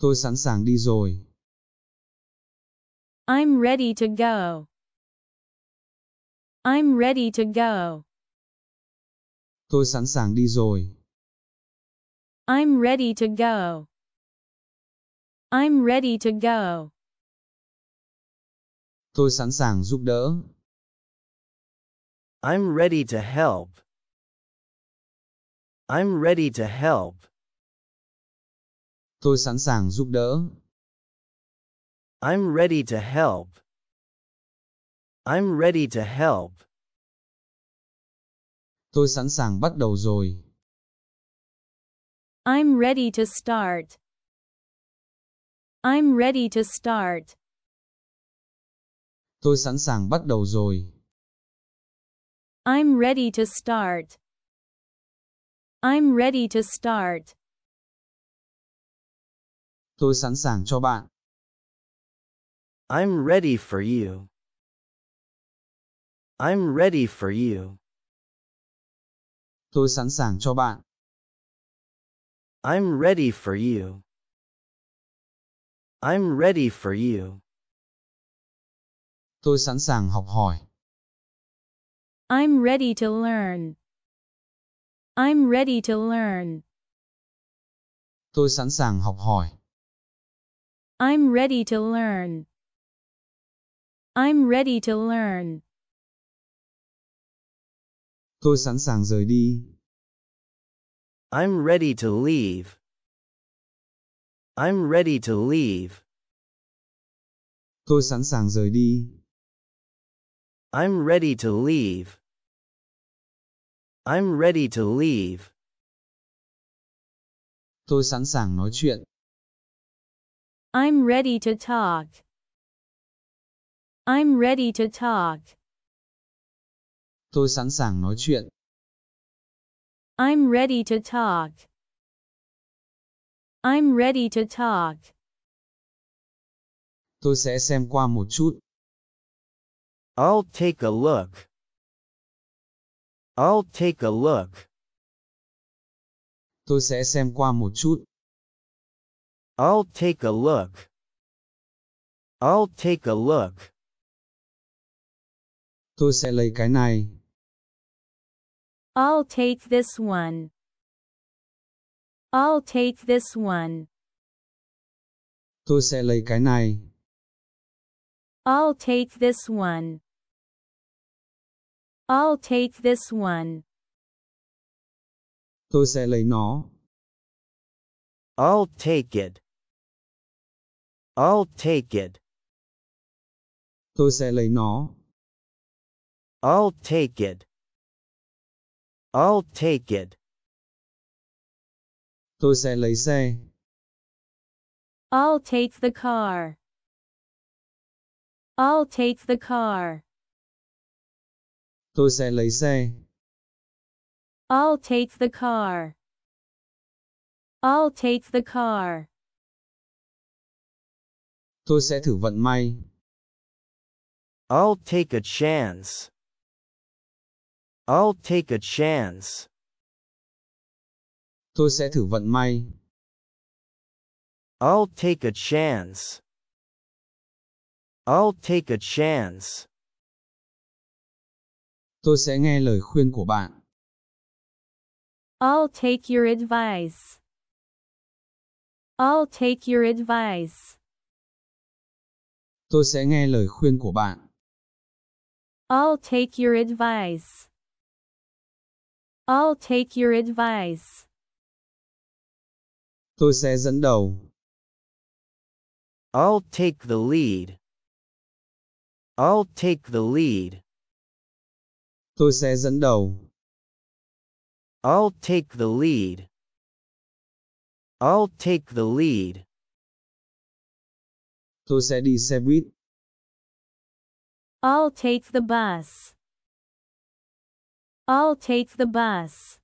Tôi sẵn sàng đi rồi. I'm ready to go. I'm ready to go. Tôi sẵn sàng đi rồi. I'm ready to go. I'm ready to go. Tôi sẵn sàng giúp đỡ. I'm ready to help. I'm ready to help. Tôi sẵn sàng giúp đỡ. I'm ready to help. I'm ready to help. Tôi sẵn sàng bắt đầu rồi. I'm ready to start. I'm ready to start. Tôi sẵn sàng bắt đầu rồi. I'm ready to start. I'm ready to start. Tôi sẵn sàng cho bạn. I'm ready for you. I'm ready for you. Tôi sẵn sàng cho bạn. I'm ready for you. I'm ready for you. Tôi sẵn sàng học hỏi. I'm ready to learn. I'm ready to learn. Tôi sẵn sàng học hỏi. I'm ready to learn. I'm ready to learn. Tôi sẵn sàng rời đi. I'm ready to leave. I'm ready to leave. Tôi sẵn sàng rời đi. I'm ready to leave. I'm ready to leave. Tôi sẵn sàng nói chuyện. I'm ready to talk. I'm ready to talk. Tôi sẵn sàng nói chuyện. I'm ready to talk. I'm ready to talk. Tôi sẽ xem qua một chút. I'll take a look. I'll take a look. Tôi sẽ xem qua một chút. I'll take a look. I'll take a look. Tôi sẽ lấy cái này. I'll take this one. I'll take this one. Tôi sẽ lấy cái này. I'll take this one. I'll take this one. Tôi sẽ lấy nó. I'll take it. I'll take it. Tôi sẽ lấy nó. I'll take it. I'll take it. Tôi sẽ lấy xe. I'll take the car. I'll take the car. Tôi sẽ lấy xe. I'll take the car. I'll take the car. tôi sẽ thử vận may. I'll take a chance. I'll take a chance. Tôi sẽ thử vận may. I'll take a chance. I'll take a chance. Tôi sẽ nghe lời khuyên của bạn. I'll take your advice. I'll take your advice. Tôi sẽ nghe lời khuyên của bạn. I'll take your advice. I'll take your advice. Tôi sẽ dẫn đầu. I'll take the lead. I'll take the lead. Tôi sẽ dẫn đầu. I'll take the lead. I'll take the lead. Tôi sẽ đi xe buýt. I'll take the bus. I'll take the bus.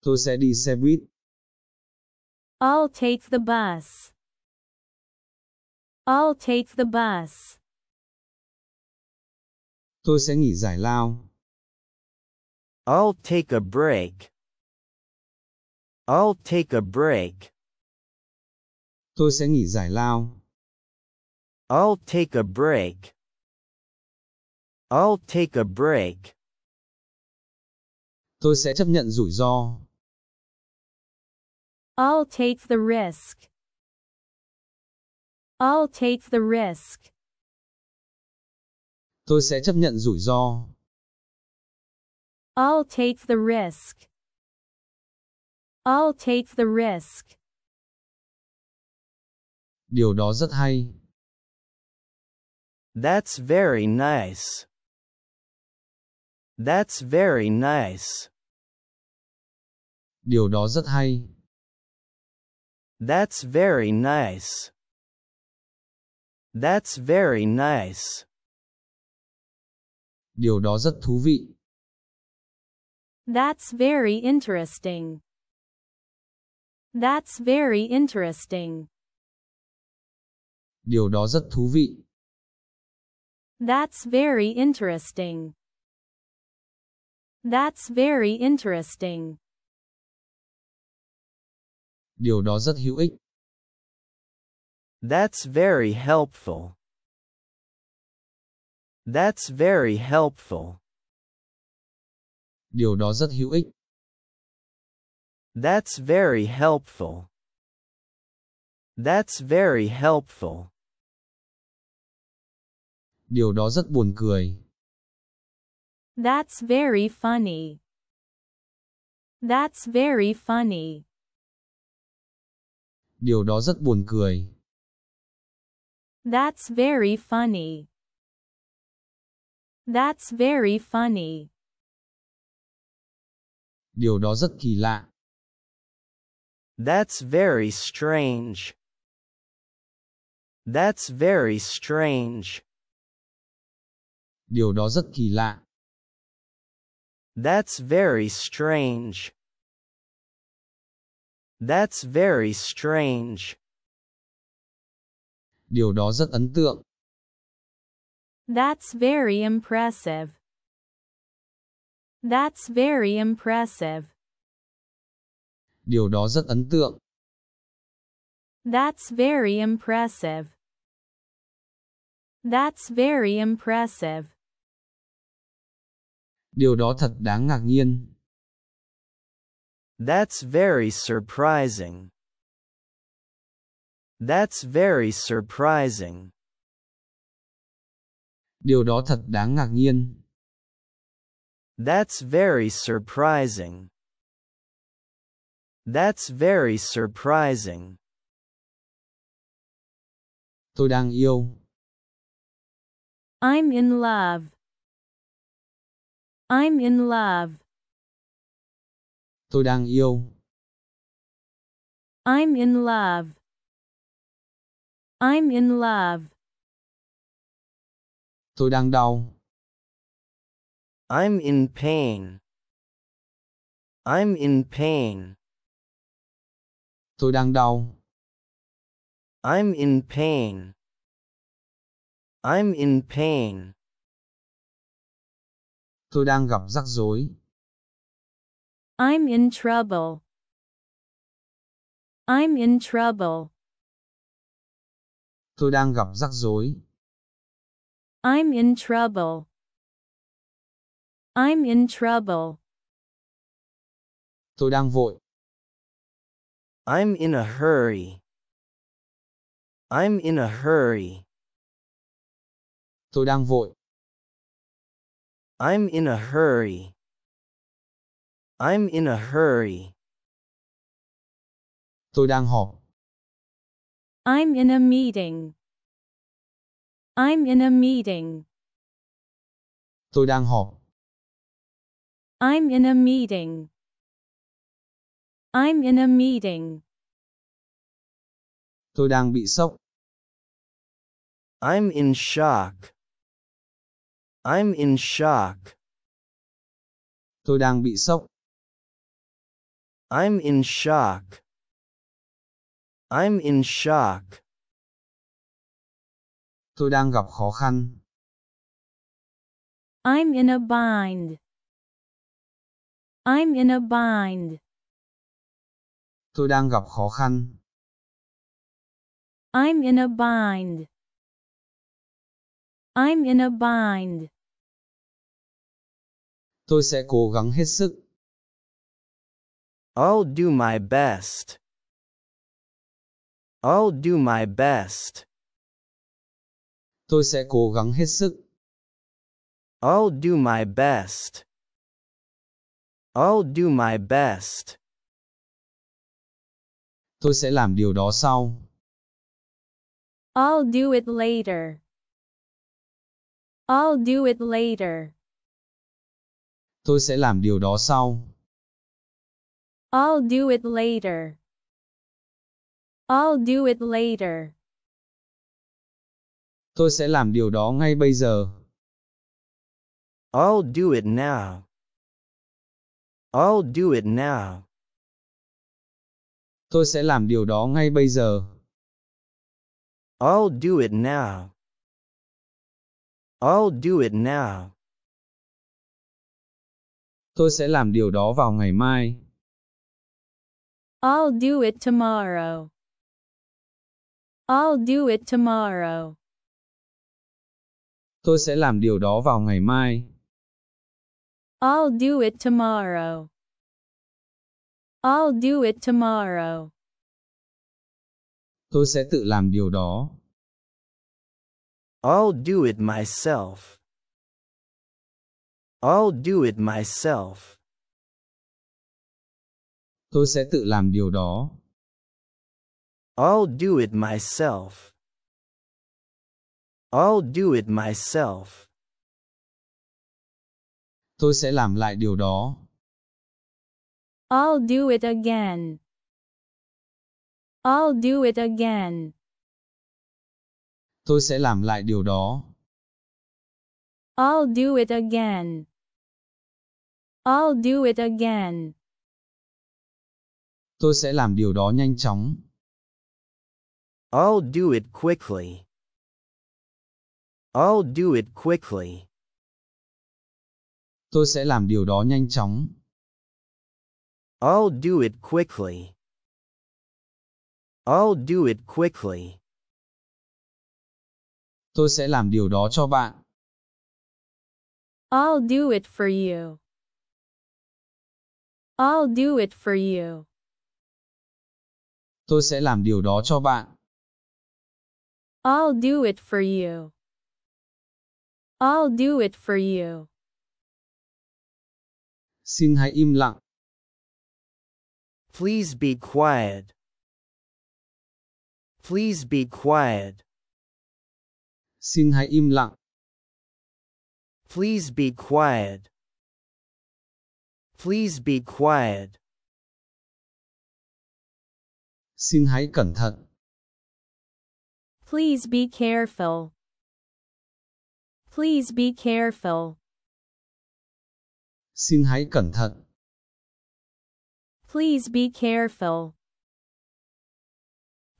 Tôi sẽ đi xe buýt. I'll take the bus. I'll take the bus. Tôi sẽ nghỉ giải lao. I'll take a break. I'll take a break. Tôi sẽ nghỉ giải lao. I'll take a break. I'll take a break. Tôi sẽ chấp nhận rủi ro. I'll take the risk. I'll take the risk. Tôi sẽ chấp nhận rủi ro. I'll take the risk. I'll take the risk. điều đó rất hay. That's very nice. That's very nice. Điều đó rất hay. That's very nice. That's very nice. Điều đó rất thú vị. That's very interesting. That's very interesting điều đó rất thú vị. That's very interesting. That's very interesting. Điều đó rất hữu ích. That's very helpful. That's very helpful. Điều đó rất hữu ích. That's very helpful. That's very helpful. Điều đó rất buồn cười. That's very funny. That's very funny. Điều đó rất buồn cười. That's very funny. That's very funny. Điều đó rất kỳ lạ. That's very strange. That's very strange. Điều đó rất kỳ lạ. That's very strange. That's very strange. Điều đó rất ấn tượng. That's very impressive. That's very impressive. Điều đó rất ấn tượng. That's very impressive. That's very impressive. Điều đó thật đáng ngạc nhiên. That's very surprising. That's very surprising. Điều đó thật đáng ngạc nhiên. That's very surprising. That's very surprising. Tôi đang yêu. I'm in love. I'm in love. Tôi đang yêu. I'm in love. I'm in love. Tôi đang đau. I'm in pain. I'm in pain. Tôi đang đau. I'm in pain. I'm in pain. Tôi đang gặp rắc rối. I'm in trouble. I'm in trouble. Tôi đang gặp rắc rối. I'm in trouble. I'm in trouble. Tôi đang vội. I'm in a hurry. I'm in a hurry. Tôi đang vội. I'm in a hurry. I'm in a hurry. Tôi đang họp. I'm in a meeting. I'm in a meeting. Tôi đang họp. I'm in a meeting. I'm in a meeting. Tôi đang bị sốc. I'm in shock. I'm in shock. Tôi đang bị sốc. I'm in shock. I'm in shock. Tôi đang gặp khó khăn. I'm in a bind. I'm in a bind. Tôi đang gặp khó khăn. I'm in a bind. I'm in a bind. tôi sẽ cố gắng hết sức. I'll do my best. I'll do my best. Tôi sẽ cố gắng hết sức. I'll do my best. I'll do my best. Tôi sẽ làm điều đó sau. I'll do it later. I'll do it later. tôi sẽ làm điều đó sau. I'll do it later. I'll do it later. Tôi sẽ làm điều đó ngay bây giờ. I'll do it now. I'll do it now. Tôi sẽ làm điều đó ngay bây giờ. I'll do it now. I'll do it now tôi sẽ làm điều đó vào ngày mai. I'll do it tomorrow. I'll do it tomorrow. Tôi sẽ làm điều đó vào ngày mai. I'll do it tomorrow. I'll do it tomorrow. Tôi sẽ tự làm điều đó. I'll do it myself. I'll do it myself. Tôi sẽ tự làm điều đó. I'll do it myself. I'll do it myself. Tôi sẽ làm lại điều đó. I'll do it again. I'll do it again. Tôi sẽ làm lại điều đó. I'll do it again. I'll do it again. Tôi sẽ làm điều đó nhanh chóng. I'll do it quickly. I'll do it quickly. Tôi sẽ làm điều đó nhanh chóng. I'll do it quickly. I'll do it quickly. Tôi sẽ làm điều đó cho bạn. I'll do it for you. I'll do it for you. Tôi sẽ làm điều đó cho bạn. I'll do it for you. I'll do it for you. Xin hãy im lặng. Please be quiet. Please be quiet. Xin hãy im lặng. Please be quiet. Please be quiet. Xin hãy cẩn thận. Please be careful. Please be careful. Xin hãy cẩn thận. Please be careful.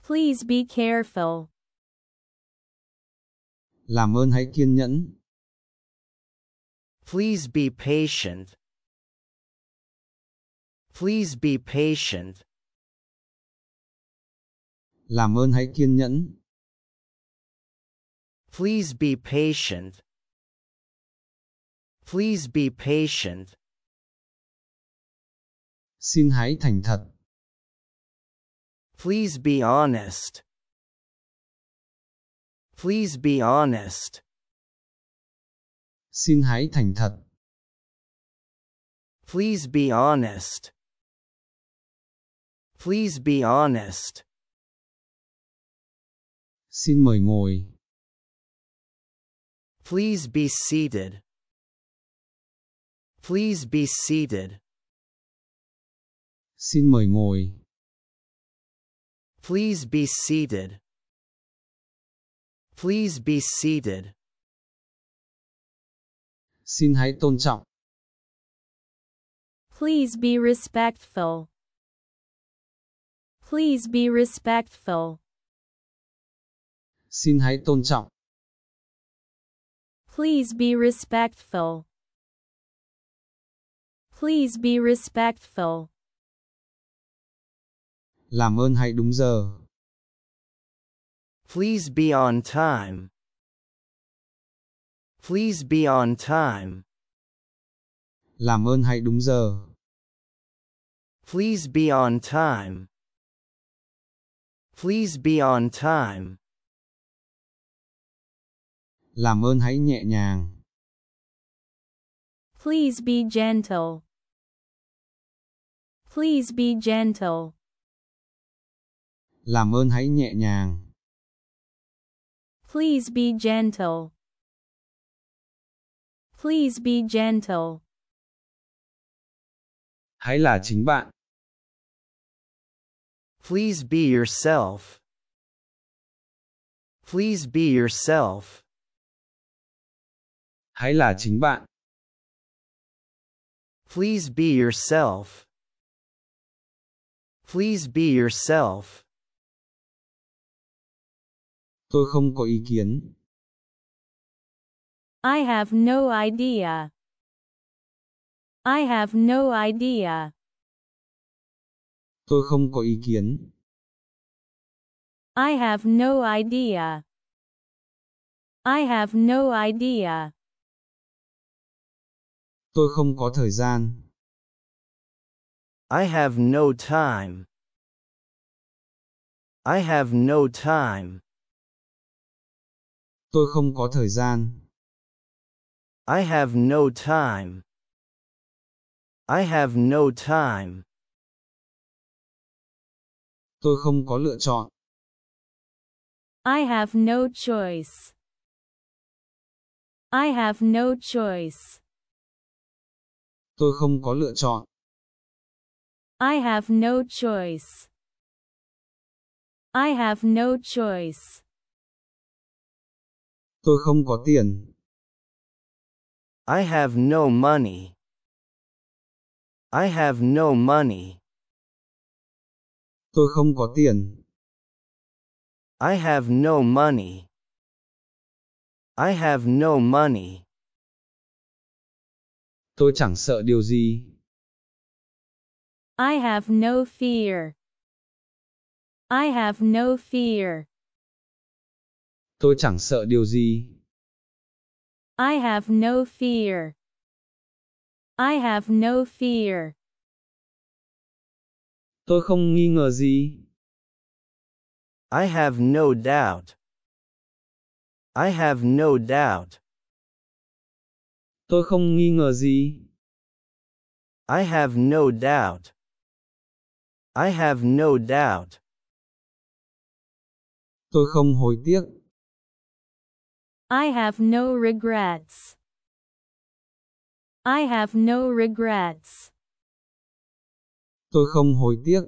Please be careful. Làm ơn hãy kiên nhẫn. Please be patient. Please be patient. Làm ơn hãy kiên nhẫn. Please be patient. Please be patient. Xin hãy thành thật. Please be honest. Please be honest. Xin hãy thành thật. Please be honest. Please be honest. Xin mời ngồi. Please be seated. Please be seated. Xin mời ngồi. Please be seated. Please be seated. Xin hãy tôn trọng. Please be respectful. Please be respectful. Xin hãy tôn trọng. Please be respectful. Please be respectful. Làm ơn hãy đúng giờ. Please be on time. Please be on time. Làm ơn hãy đúng giờ. Please be on time. Please be on time. Làm ơn hãy nhẹ nhàng. Please be gentle. Please be gentle. Làm ơn hãy nhẹ nhàng. Please be gentle. Please be gentle. Hãy là chính bạn. Please be yourself. Please be yourself. Hãy là chính bạn. Please be yourself. Please be yourself. Tôi không có ý kiến. I have no idea. I have no idea. Tôi không có ý kiến. I have no idea. I have no idea. Tôi không có thời gian. I have no time. I have no time. Tôi không có thời gian. I have no time. I have no time tôi không có lựa chọn. I have no choice. I have no choice. Tôi không có lựa chọn. I have no choice. I have no choice. Tôi không có tiền. I have no money. I have no money. Tôi không có tiền. I have no money. I have no money. Tôi chẳng sợ điều gì. I have no fear. I have no fear. Tôi chẳng sợ điều gì. I have no fear. I have no fear. Tôi không nghi ngờ gì. I have no doubt. I have no doubt. Tôi không nghi ngờ gì. I have no doubt. I have no doubt. Tôi không hối tiếc. I have no regrets. I have no regrets. Tôi không hối tiếc.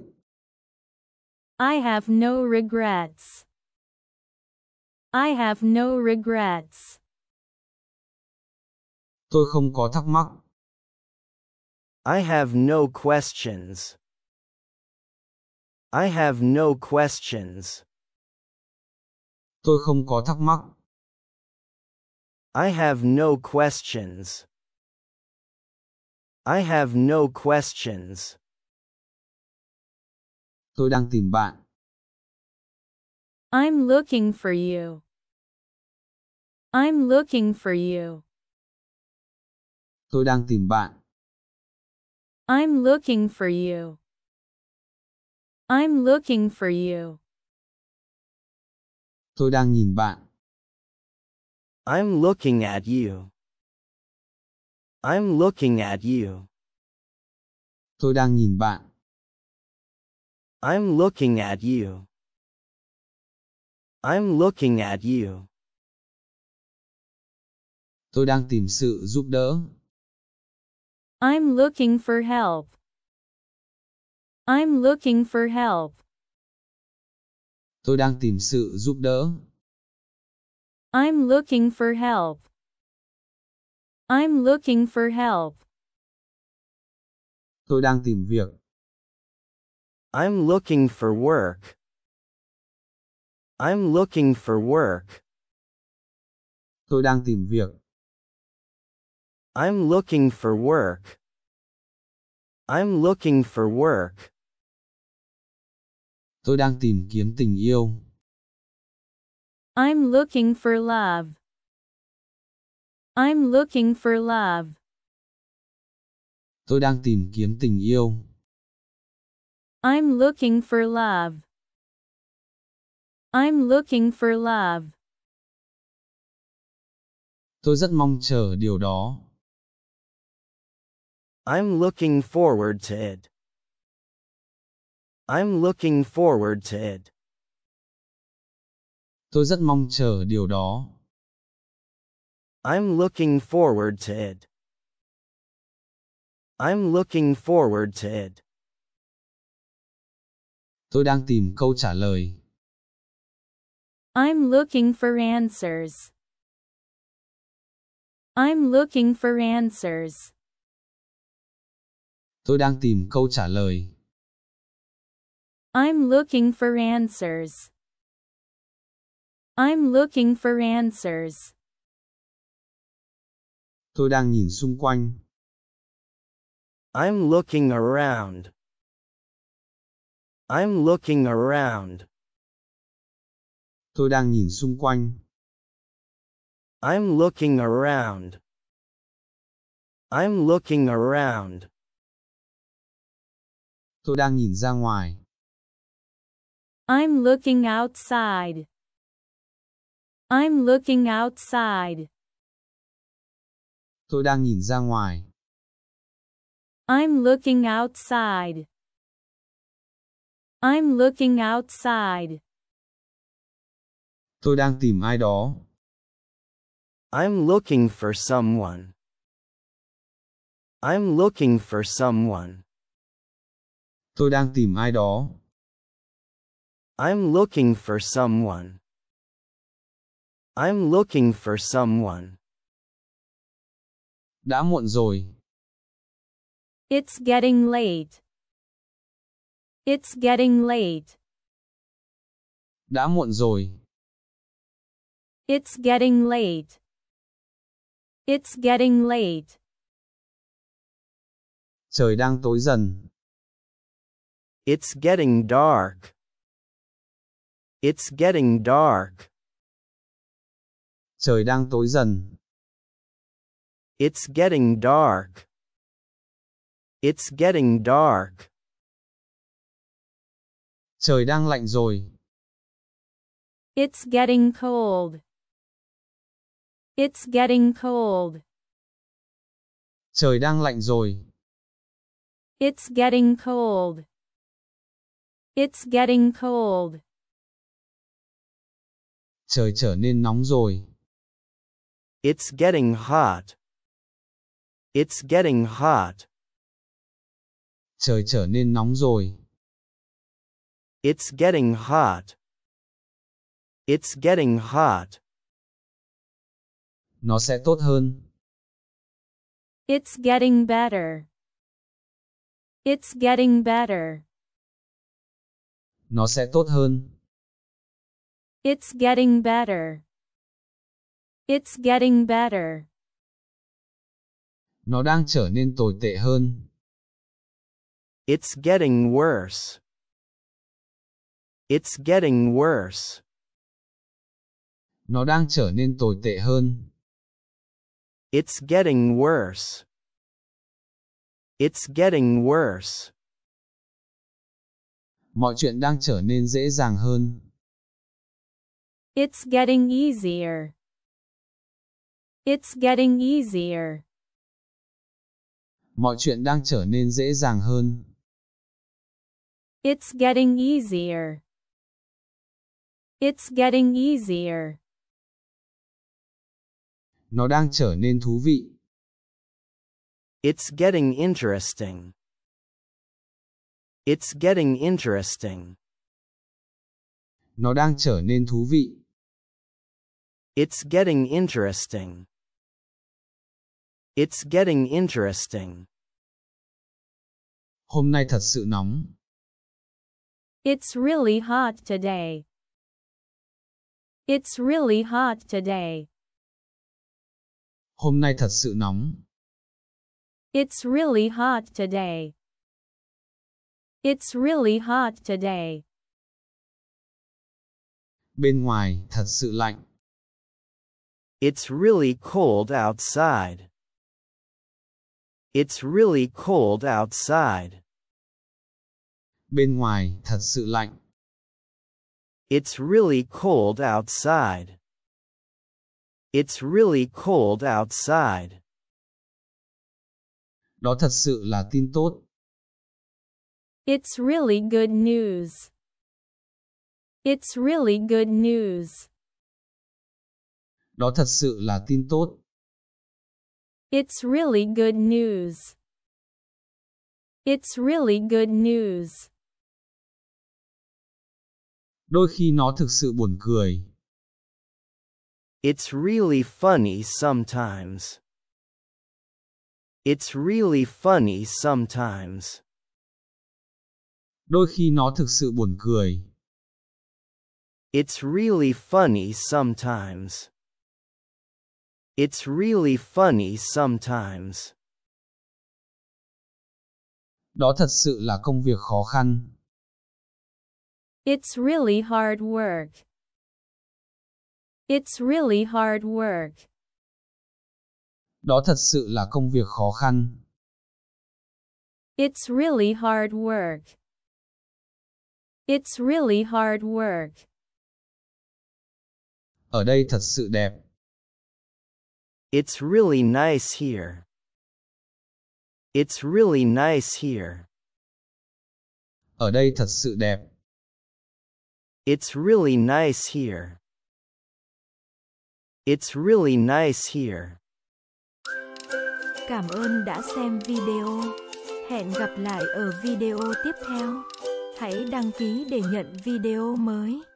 I have no regrets. I have no regrets. Tôi không có thắc mắc. I have no questions. I have no questions. Tôi không có thắc mắc. I have no questions. I have no questions. Tôi đang tìm bạn. I'm looking for you. I'm looking for you. Tôi đang tìm bạn. I'm looking for you. I'm looking for you. Tôi đang nhìn bạn. I'm looking at you. I'm looking at you. Tôi đang nhìn bạn. I'm looking at you. I'm looking at you. Tôi đang tìm sự giúp đỡ. I'm looking for help. I'm looking for help. Tôi đang tìm sự giúp đỡ. I'm looking for help. I'm looking for help. Tôi đang tìm việc. I'm looking for work. I'm looking for work. Tôi đang tìm việc. I'm looking for work. I'm looking for work. Tôi đang tìm kiếm tình yêu. I'm looking for love. I'm looking for love. Tôi đang tìm kiếm tình yêu. I'm looking for love. I'm looking for love. Tôi rất mong chờ điều đó. I'm looking forward to it. I'm looking forward to it. Tôi rất mong chờ điều đó. I'm looking forward to it. I'm looking forward to it. Tôi đang tìm câu trả lời. I'm looking for answers. I'm looking for answers. Tôi đang tìm câu trả lời. I'm looking for answers. I'm looking for answers. Tôi đang nhìn xung quanh. I'm looking around. I'm looking around. Tôi đang nhìn xung quanh. I'm looking around. I'm looking around. Tôi đang nhìn ra ngoài. I'm looking outside. I'm looking outside. Tôi đang nhìn ra ngoài. I'm looking outside. I'm looking outside. Tôi đang tìm ai đó. I'm looking for someone. I'm looking for someone. Tôi đang tìm ai đó. I'm looking for someone. I'm looking for someone. Đã muộn rồi. It's getting late. It's getting late. Đã muộn rồi. It's getting late. It's getting late. Trời đang tối dần. It's getting dark. It's getting dark. Trời đang tối dần. It's getting dark. It's getting dark. Trời đang lạnh rồi. It's getting cold. It's getting cold. Trời đang lạnh rồi. It's getting cold. It's getting cold. Trời trở nên nóng rồi. It's getting hot. It's getting hot. Trời trở nên nóng rồi. It's getting hot. It's getting hot. Nó sẽ tốt hơn. It's getting better. It's getting better. Nó sẽ tốt hơn. It's getting better. It's getting better. Nó đang trở nên tồi tệ hơn. It's getting worse. It's getting worse. Nó đang trở nên tồi tệ hơn. It's getting worse. It's getting worse. Mọi chuyện đang trở nên dễ dàng hơn. It's getting easier. It's getting easier. Mọi chuyện đang trở nên dễ dàng hơn. It's getting easier. It's getting easier. Nó đang trở nên thú vị. It's getting interesting. It's getting interesting. Nó đang trở nên thú vị. It's getting interesting. It's getting interesting. Hôm nay thật sự nóng. It's really hot today. It's really hot today. Hôm nay thật sự nóng. It's really hot today. It's really hot today. Bên ngoài thật sự lạnh. It's really cold outside. It's really cold outside. Bên ngoài thật sự lạnh. It's really cold outside. It's really cold outside. Đó thật sự là tin tốt. It's really good news. It's really good news. Đó thật sự là tin tốt. It's really good news. It's really good news. đôi khi nó thực sự buồn cười. It's really funny sometimes. It's really funny sometimes. Đôi khi nó thực sự buồn cười. It's really funny sometimes. It's really funny sometimes. Đó thật sự là công việc khó khăn. It's really hard work. It's really hard work. Đó thật sự là công việc khó khăn. It's really hard work. It's really hard work. Ở đây thật sự đẹp. It's really nice here. It's really nice here. Ở đây thật sự đẹp. It's really nice here. It's really nice here. Cảm ơn đã xem video. Hẹn gặp lại ở video tiếp theo. Hãy đăng ký để nhận video mới.